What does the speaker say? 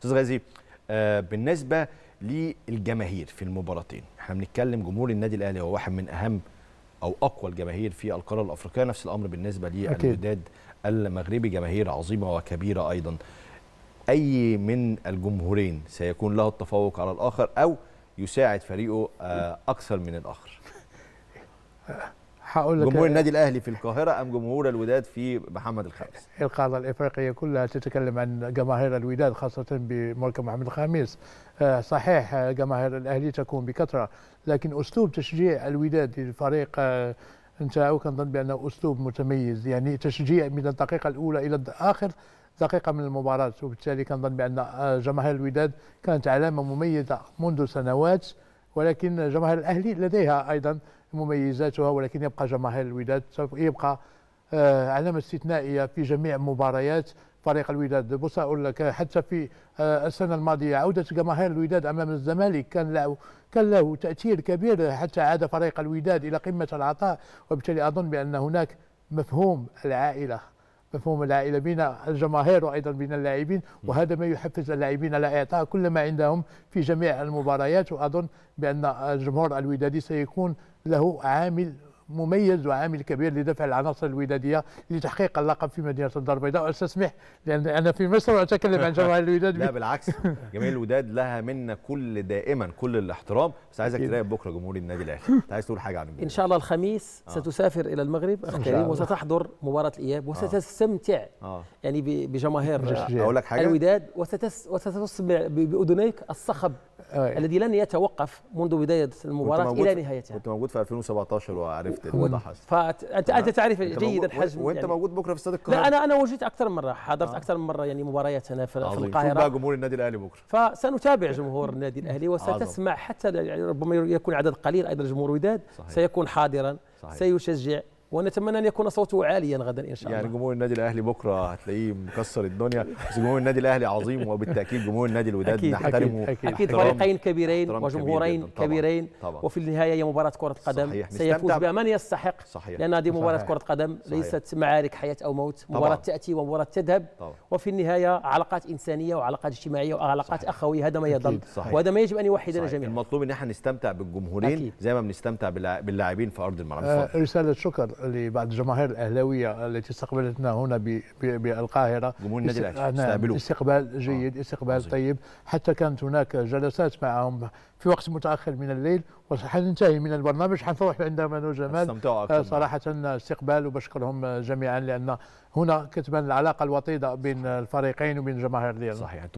استاذ غازي آه، بالنسبه للجماهير في المباراتين احنا بنتكلم جمهور النادي الاهلي هو واحد من اهم او اقوى الجماهير في القاره الافريقيه نفس الامر بالنسبه للوداد المغربي جماهير عظيمه وكبيره ايضا اي من الجمهورين سيكون له التفوق على الاخر او يساعد فريقه آه، اكثر من الاخر هقول لك جمهور النادي الاهلي في القاهره ام جمهور الوداد في محمد الخامس القاعده الافريقيه كلها تتكلم عن جماهير الوداد خاصه بمركب محمد الخامس آه، صحيح آه، جماهير الاهلي تكون بكثره لكن اسلوب تشجيع الوداد للفريق آه، نتاعو كنظن بانه اسلوب متميز يعني تشجيع من الدقيقه الاولى الى اخر دقيقة من المباراة وبالتالي كنظن بأن جماهير الوداد كانت علامة مميزة منذ سنوات ولكن جماهير الأهلي لديها أيضا مميزاتها ولكن يبقى جماهير الوداد سوف يبقى علامة استثنائية في جميع مباريات فريق الوداد بص أقول لك حتى في آه، السنة الماضية عودة جماهير الوداد أمام الزمالك كان له كان له تأثير كبير حتى عاد فريق الوداد إلى قمة العطاء وبالتالي أظن بأن هناك مفهوم العائلة مفهوم العائله بين الجماهير وايضا بين اللاعبين وهذا ما يحفز اللاعبين على اعطاء كل ما عندهم في جميع المباريات واظن بان الجمهور الودادي سيكون له عامل مميز وعامل كبير لدفع العناصر الوداديه لتحقيق اللقب في مدينه الدار البيضاء واستسمح لان انا في مصر اتكلم عن جماهير الوداد لا بالعكس جماهير الوداد لها منا كل دائما كل الاحترام بس عايزك تراقب بكره جمهور النادي الاهلي انت عايز تقول حاجه عن ان شاء الله الخميس آه. ستسافر الى المغرب اخ كريم وستحضر مباراه الاياب آه. وستستمتع آه. يعني بجماهير اقول لك حاجه الوداد وستس وستسمع باذنيك الصخب أيه. الذي لن يتوقف منذ بدايه المباراه الى نهايتها كنت موجود في 2017 وعرفت اللي حصل فانت انت تعرف جيدا الحجم وانت يعني موجود بكره في استاد القاهره لا انا انا وجيت اكثر من مره حضرت آه. اكثر من مره يعني مباريات هنا في, عظيم. القاهره شوف جمهور النادي الاهلي بكره فسنتابع جمهور النادي الاهلي وستسمع حتى يعني ربما يكون عدد قليل ايضا جمهور وداد سيكون حاضرا صحيح. سيشجع ونتمنى ان يكون صوته عاليا غدا ان شاء يعني الله يعني جمهور النادي الاهلي بكره هتلاقيه مكسر الدنيا بس جمهور النادي الاهلي عظيم وبالتاكيد جمهور النادي الوداد نحترمه اكيد, أكيد, أكيد فريقين كبيرين وجمهورين كبير كبيرين طبعًا طبعًا وفي النهايه هي مباراه كره قدم سيفوز بها من يستحق صحيح لان هذه مباراه كره قدم صحيح ليست معارك حياه او موت مباراه تاتي ومباراه تذهب وفي النهايه علاقات انسانيه وعلاقات اجتماعيه وعلاقات اخويه هذا ما يضل وهذا ما يجب ان يوحدنا جميعا المطلوب ان احنا نستمتع بالجمهورين زي ما بنستمتع باللاعبين في ارض الملعب آه، رساله شكر لبعض الجماهير الاهلاويه التي استقبلتنا هنا بالقاهره جمهور النادي الاهلي نعم، استقبال آه، جيد استقبال طيب حتى كانت هناك جلسات معهم في وقت متاخر من الليل وحننتهي من البرنامج حنروح عند مانو جمال آه، صراحه استقبال وبشكرهم جميعا لان هنا كتبان العلاقه الوطيده بين الفريقين وبين الجماهير ديالنا صحيح